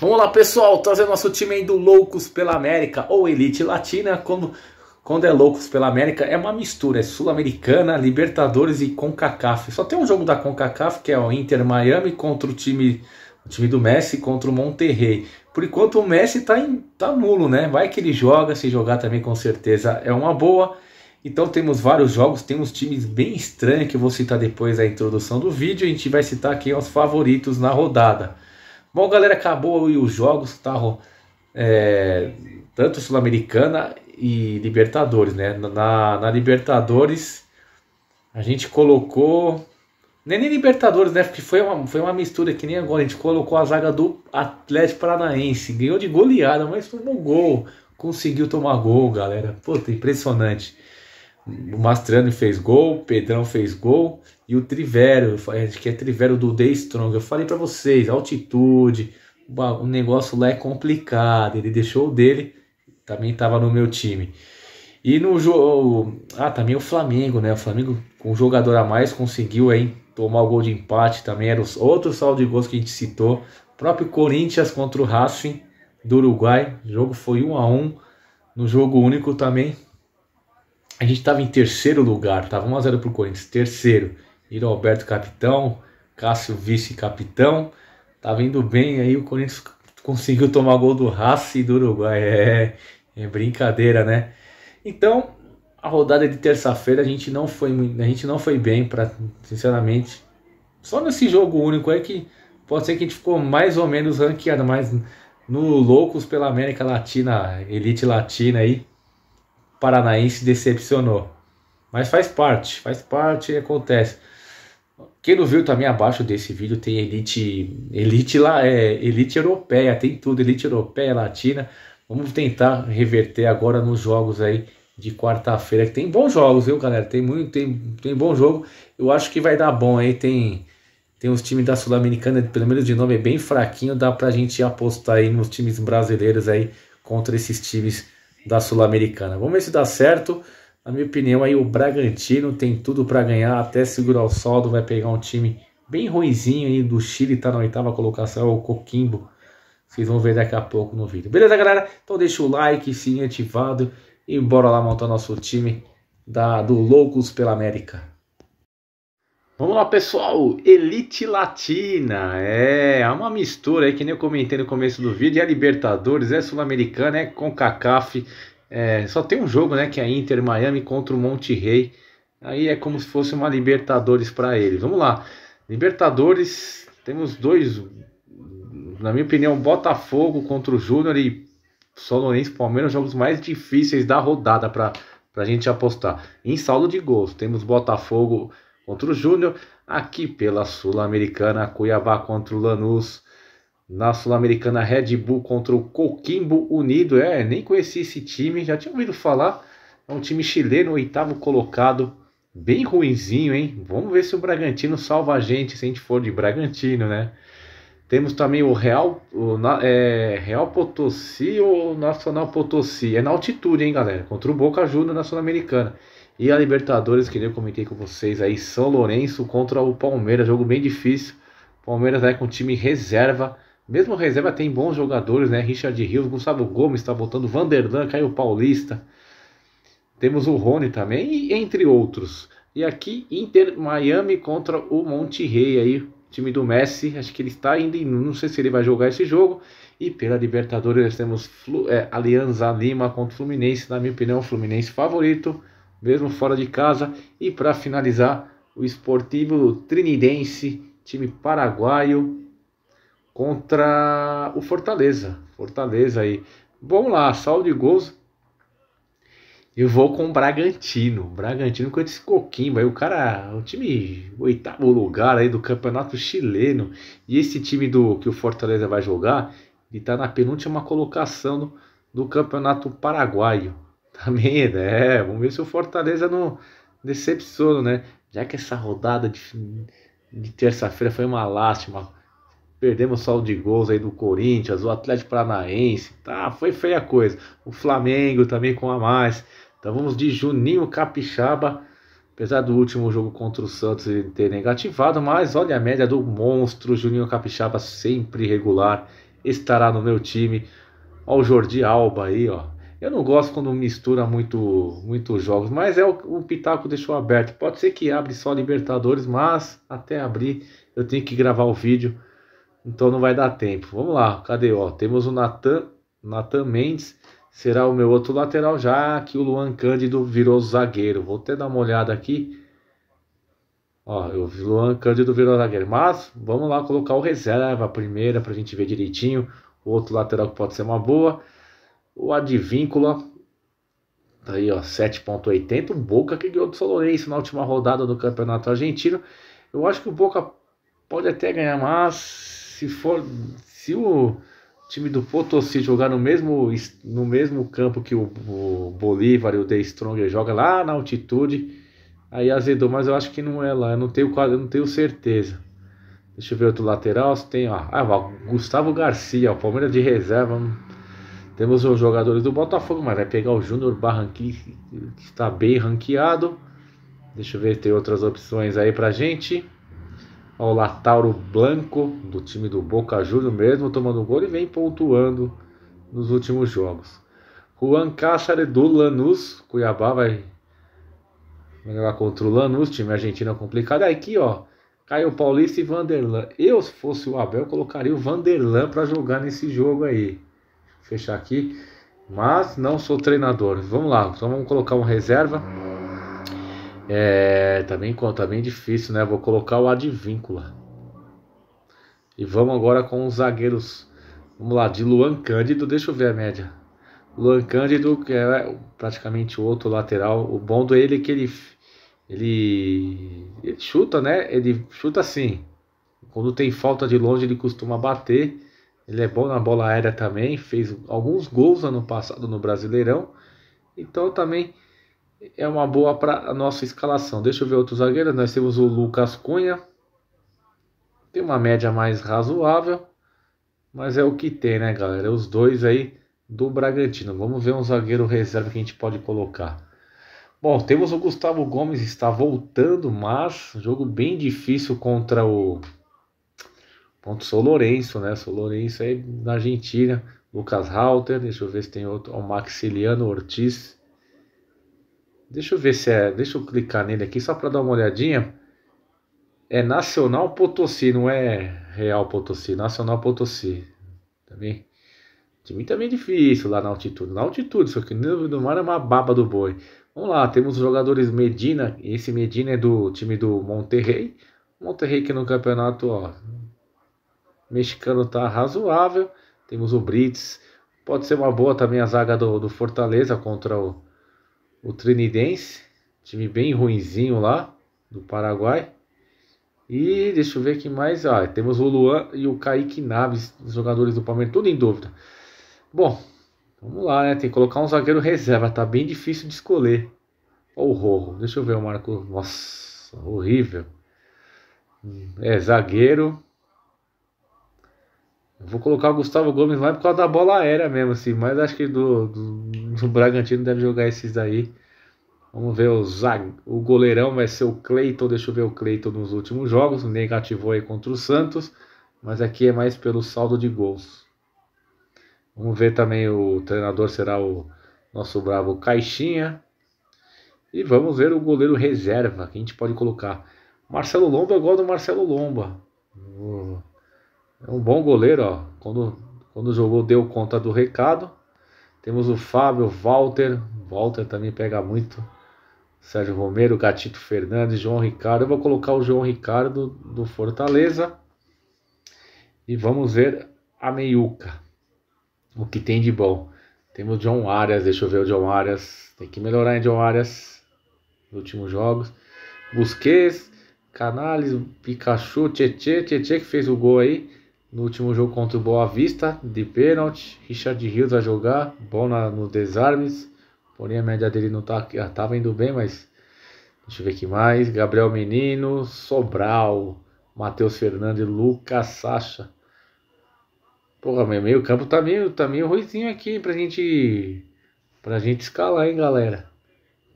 Vamos lá, pessoal, trazendo nosso time aí do Loucos pela América, ou Elite Latina, quando, quando é Loucos pela América, é uma mistura, é Sul-Americana, Libertadores e CONCACAF. Só tem um jogo da CONCACAF, que é o Inter Miami contra o time, o time do Messi contra o Monterrey. Por enquanto o Messi tá, em, tá nulo, né? Vai que ele joga, se jogar também com certeza é uma boa. Então temos vários jogos, temos times bem estranhos que eu vou citar depois da introdução do vídeo. A gente vai citar aqui os favoritos na rodada. Bom, galera, acabou os jogos, tá? É, tanto Sul-Americana e Libertadores, né? Na, na, Libertadores a gente colocou. Nem, nem Libertadores, né? Porque foi uma, foi uma mistura que nem agora. A gente colocou a zaga do Atlético Paranaense. Ganhou de goleada, mas tomou gol. Conseguiu tomar gol, galera. Puta, impressionante. O Mastrani fez gol, o Pedrão fez gol e o Trivero, acho que é Trivero do Day Strong. Eu falei para vocês, altitude, o negócio lá é complicado. Ele deixou o dele, também estava no meu time. E no jogo, ah, também o Flamengo, né? O Flamengo com um jogador a mais conseguiu aí tomar o gol de empate também. Era outro saldo de gols que a gente citou. O próprio Corinthians contra o Racing do Uruguai. O jogo foi 1 a 1 no jogo único também a gente estava em terceiro lugar, estava 1x0 para o Corinthians, terceiro. Iro Alberto capitão, Cássio vice-capitão, estava indo bem, aí o Corinthians conseguiu tomar gol do Racing e do Uruguai. É, é brincadeira, né? Então, a rodada de terça-feira a gente não foi a gente não foi bem para sinceramente só nesse jogo único é que pode ser que a gente ficou mais ou menos ranqueado mas no loucos pela América Latina elite latina aí Paranaense decepcionou. Mas faz parte, faz parte e acontece. Quem não viu também abaixo desse vídeo tem elite, elite lá, é, elite europeia, tem tudo, elite europeia, latina. Vamos tentar reverter agora nos jogos aí de quarta-feira, que tem bons jogos, viu, galera? Tem muito, tem, tem bom jogo. Eu acho que vai dar bom aí, tem tem os times da Sul-Americana, pelo menos de nome é bem fraquinho, dá pra gente apostar aí nos times brasileiros aí contra esses times da Sul-Americana. Vamos ver se dá certo. Na minha opinião, aí o Bragantino tem tudo para ganhar, até segurar o saldo, vai pegar um time bem ruizinho aí do Chile, tá na oitava colocação, é o Coquimbo. Vocês vão ver daqui a pouco no vídeo. Beleza, galera? Então deixa o like, sim ativado e bora lá montar nosso time da, do Loucos pela América. Vamos lá, pessoal! Elite Latina! É, é uma mistura aí, que nem eu comentei no começo do vídeo. É Libertadores, é Sul-Americana, é CONCACAF. É, só tem um jogo, né? Que é Inter Miami contra o Monte Rey. Aí é como se fosse uma Libertadores para eles. Vamos lá. Libertadores, temos dois, na minha opinião, Botafogo contra o Júnior e São Lourenço Palmeiras, jogos mais difíceis da rodada para a gente apostar. Em saldo de gols, temos Botafogo contra o Júnior. Aqui pela Sul-Americana, Cuiabá contra o Lanús. Na Sul-Americana, Red Bull contra o Coquimbo Unido. É, nem conheci esse time, já tinha ouvido falar. É um time chileno, oitavo colocado. Bem ruinzinho, hein? Vamos ver se o Bragantino salva a gente, se a gente for de Bragantino, né? Temos também o Real, o, é, Real Potosí ou Nacional Potosí. É na altitude, hein, galera? Contra o Boca Juniors na Sul-Americana. E a Libertadores, que eu comentei com vocês aí, São Lourenço contra o Palmeiras, jogo bem difícil. Palmeiras aí com time reserva. Mesmo reserva tem bons jogadores, né? Richard Rios, Gustavo Gomes está voltando, Vanderlan, Caio Paulista. Temos o Rony também, e entre outros. E aqui, Inter Miami contra o Monterrey aí, time do Messi. Acho que ele está indo, não sei se ele vai jogar esse jogo. E pela Libertadores nós temos é, Alianza Lima contra o Fluminense. Na minha opinião, o Fluminense favorito mesmo fora de casa. E para finalizar, o Esportivo Trinidense, time paraguaio, contra o Fortaleza. Fortaleza aí. Vamos lá, saldo de gols. Eu vou com o Bragantino. Bragantino com esse coquinho vai O cara, o time oitavo lugar aí do campeonato chileno. E esse time do que o Fortaleza vai jogar, ele tá na penúltima colocação do, do campeonato paraguaio. Amém, é. Né? Vamos ver se o Fortaleza não decepciona, né? Já que essa rodada de, de terça-feira foi uma lástima. Perdemos o de gols aí do Corinthians, o Atlético Paranaense, tá? Foi feia coisa. O Flamengo também com a mais. Então vamos de Juninho Capixaba. Apesar do último jogo contra o Santos ter negativado, mas olha a média do monstro Juninho Capixaba, sempre regular, estará no meu time. Olha o Jordi Alba aí, ó. Eu não gosto quando mistura muito muitos jogos, mas é o, o Pitaco deixou aberto. Pode ser que abre só Libertadores, mas até abrir eu tenho que gravar o vídeo, então não vai dar tempo. Vamos lá, cadê? Ó, temos o Natan, Natan Mendes será o meu outro lateral, já que o Luan Cândido virou zagueiro. Vou até dar uma olhada aqui. Ó, o Luan Cândido virou zagueiro. Mas vamos lá colocar o reserva, a primeira, para a gente ver direitinho. O outro lateral que pode ser uma boa. O Advíncula, tá aí ó, 7.80, o Boca que ganhou do São na última rodada do Campeonato Argentino. Eu acho que o Boca pode até ganhar, mas se for se o time do Potosí jogar no mesmo, no mesmo campo que o, o Bolívar e o De Stronger joga lá na altitude, aí azedou, mas eu acho que não é lá, eu não tenho, eu não tenho certeza. Deixa eu ver outro lateral, tem ó, ah, Gustavo Garcia, o Palmeiras de reserva, temos os jogadores do Botafogo, mas vai pegar o Júnior Barranquilla, que está bem ranqueado. Deixa eu ver se tem outras opções aí pra gente. Olha o Latauro Blanco, do time do Boca Júnior mesmo, tomando gol e vem pontuando nos últimos jogos. Juan Cáceres do Lanús, Cuiabá vai, vai jogar contra o Lanús, time argentino complicado. É aqui, ó, Caio Paulista e Vanderlan. Eu, se fosse o Abel, colocaria o Vanderlan para jogar nesse jogo aí fechar aqui. Mas não sou treinador. Vamos lá, então vamos colocar um reserva. É, também tá bem difícil, né? Vou colocar o Advíncula. E vamos agora com os zagueiros. Vamos lá, de Luan Cândido, deixa eu ver a média. Luan Cândido, que é praticamente o outro lateral. O bom dele é que ele, ele, ele chuta, né? Ele chuta assim. Quando tem falta de longe, ele costuma bater. Ele é bom na bola aérea também, fez alguns gols ano passado no Brasileirão. Então também é uma boa para a nossa escalação. Deixa eu ver outros zagueiros. Nós temos o Lucas Cunha. Tem uma média mais razoável, mas é o que tem, né, galera? Os dois aí do Bragantino. Vamos ver um zagueiro reserva que a gente pode colocar. Bom, temos o Gustavo Gomes está voltando, mas jogo bem difícil contra o Ponto Sou Lourenço, né? Sou Lourenço aí na Argentina. Lucas Halter, deixa eu ver se tem outro. O Maxiliano Ortiz. Deixa eu ver se é. Deixa eu clicar nele aqui só para dar uma olhadinha. É Nacional Potosí, não é Real Potosí, Nacional Potosí. Tá Time também é difícil lá na altitude. Na altitude, só que no mar é uma baba do boi. Vamos lá, temos os jogadores Medina. Esse Medina é do time do Monterrey. Monterrey que no campeonato, ó, mexicano está razoável. Temos o Brits. Pode ser uma boa também a zaga do, do Fortaleza contra o, o Trinidense. Time bem ruinzinho lá do Paraguai. E deixa eu ver que mais. Ah, temos o Luan e o Kaique Naves, os jogadores do Palmeiras, tudo em dúvida. Bom, vamos lá, né? Tem que colocar um zagueiro reserva, tá bem difícil de escolher. Olha o Rorro. Deixa eu ver o Marco. Nossa, horrível. É zagueiro vou colocar o Gustavo Gomes lá por causa da bola aérea mesmo, assim. Mas acho que do, do, do Bragantino deve jogar esses daí. Vamos ver o Zag... O goleirão vai ser o Cleiton. Deixa eu ver o Cleiton nos últimos jogos. Negativou aí contra o Santos. Mas aqui é mais pelo saldo de gols. Vamos ver também o treinador será o nosso bravo Caixinha. E vamos ver o goleiro reserva que a gente pode colocar. Marcelo Lomba, igual do Marcelo Lomba. É um bom goleiro, ó. Quando, quando jogou, deu conta do recado. Temos o Fábio, Walter. Walter também pega muito. Sérgio Romero, Gatito Fernandes, João Ricardo. Eu vou colocar o João Ricardo do Fortaleza. E vamos ver a meiuca. O que tem de bom. Temos o John Arias, deixa eu ver o John Arias. Tem que melhorar em John Arias nos últimos jogos. Busquets, Canales, Pikachu, Tietê, Tietê que fez o gol aí. No último jogo contra o Boa Vista, de pênalti, Richard Rios vai jogar, bom na, nos desarmes, porém a média dele não tá, tava indo bem, mas deixa eu ver aqui mais, Gabriel Menino, Sobral, Matheus Fernandes, Lucas Sacha. Porra, meu meio campo tá meio, tá meio ruizinho aqui pra gente, pra gente escalar, hein, galera.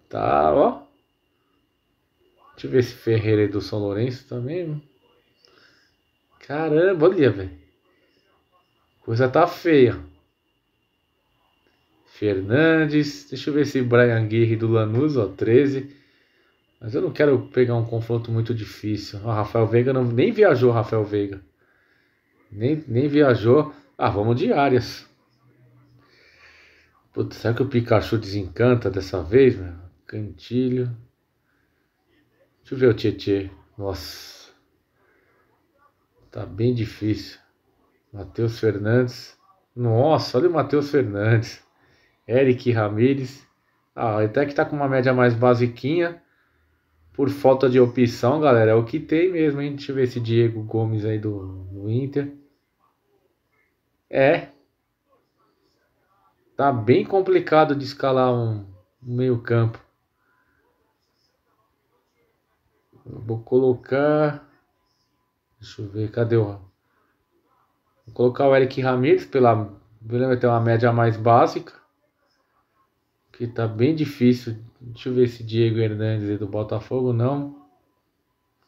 Tá, ó. Deixa eu ver se Ferreira é do São Lourenço também, tá Caramba, olha, velho. Coisa tá feia. Fernandes. Deixa eu ver se Brian Guerre do Lanús, ó, 13. Mas eu não quero pegar um confronto muito difícil. O Rafael Veiga não, nem viajou, Rafael Veiga. Nem, nem viajou. Ah, vamos de áreas. Putz, será que o Pikachu desencanta dessa vez, meu? Cantilho. Deixa eu ver o Tietê. Nossa. Tá bem difícil. Matheus Fernandes. Nossa, olha o Matheus Fernandes. Eric Ramires. Ah, até que tá com uma média mais basiquinha. Por falta de opção, galera, é o que tem mesmo, hein? Deixa eu ver esse Diego Gomes aí do, do Inter. É. Tá bem complicado de escalar um, um meio campo. Eu vou colocar Deixa eu ver, cadê o. Vou colocar o Eric Ramirez pela. Vai ter uma média mais básica. Que tá bem difícil. Deixa eu ver se Diego Hernandes é do Botafogo, não.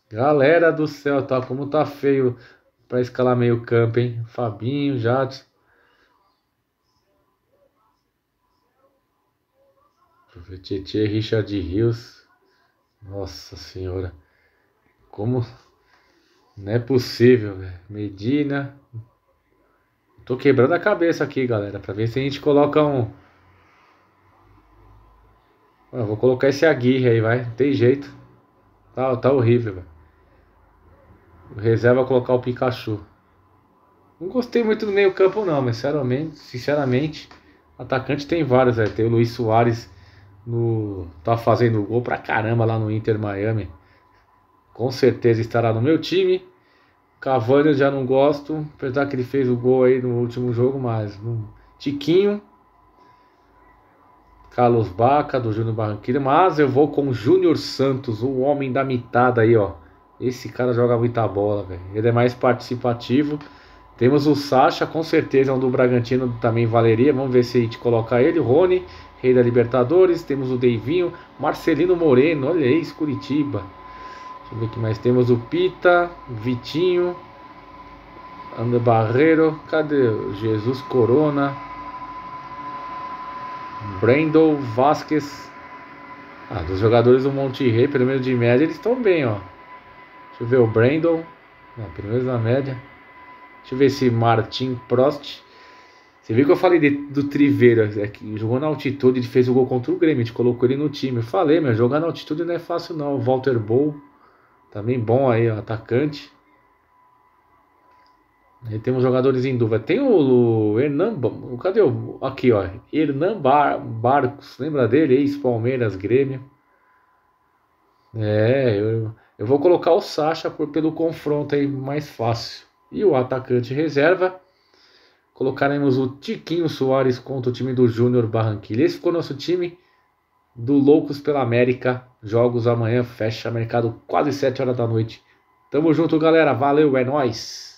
Galera do céu, tá como tá feio para escalar meio campo, hein? Fabinho, Jadson. Tietê, Richard Rios. Nossa senhora. Como não é possível, velho. Medina. Tô quebrando a cabeça aqui, galera, pra ver se a gente coloca um. Eu vou colocar esse Aguirre aí, vai. Não tem jeito. Tá, tá horrível, velho. Reserva colocar o Pikachu. Não gostei muito do meio-campo, não, mas sinceramente, sinceramente, atacante tem vários, velho. Tem o Luiz Soares no tá fazendo gol pra caramba lá no Inter Miami com certeza estará no meu time. Cavani eu já não gosto, apesar que ele fez o gol aí no último jogo, mas um tiquinho. Carlos Baca do Júnior Barranquilla, mas eu vou com o Júnior Santos, o homem da mitada aí, ó. Esse cara joga muita bola, velho. Ele é mais participativo. Temos o Sacha, com certeza é um do Bragantino também valeria. Vamos ver se a gente coloca ele. Rony, rei da Libertadores. Temos o Deivinho, Marcelino Moreno, olha isso, Curitiba. Deixa eu ver o que mais temos. O Pita, Vitinho, André Barreiro. Cadê? Jesus Corona. Brandon Vasquez. Ah, dos jogadores do Monterrey, pelo menos de média, eles estão bem, ó. Deixa eu ver o Brando. pelo menos na média. Deixa eu ver esse Martin Prost. Você viu que eu falei de, do Triveira, é que jogou na altitude, ele fez o gol contra o Grêmio, a gente colocou ele no time. Eu falei, meu, jogar na altitude não é fácil não. Walter Bow, também tá bom aí, ó, atacante. Aí temos jogadores em dúvida. Tem o, o Hernan. Cadê o. Aqui, ó. Hernan Bar, Barcos. Lembra dele? Ex-Palmeiras, Grêmio. É, eu, eu vou colocar o Sacha por, pelo confronto aí mais fácil. E o atacante reserva. Colocaremos o Tiquinho Soares contra o time do Júnior Barranquilla. Esse ficou nosso time do Loucos pela América. Jogos amanhã, fecha mercado quase 7 horas da noite. Tamo junto, galera. Valeu, é nóis.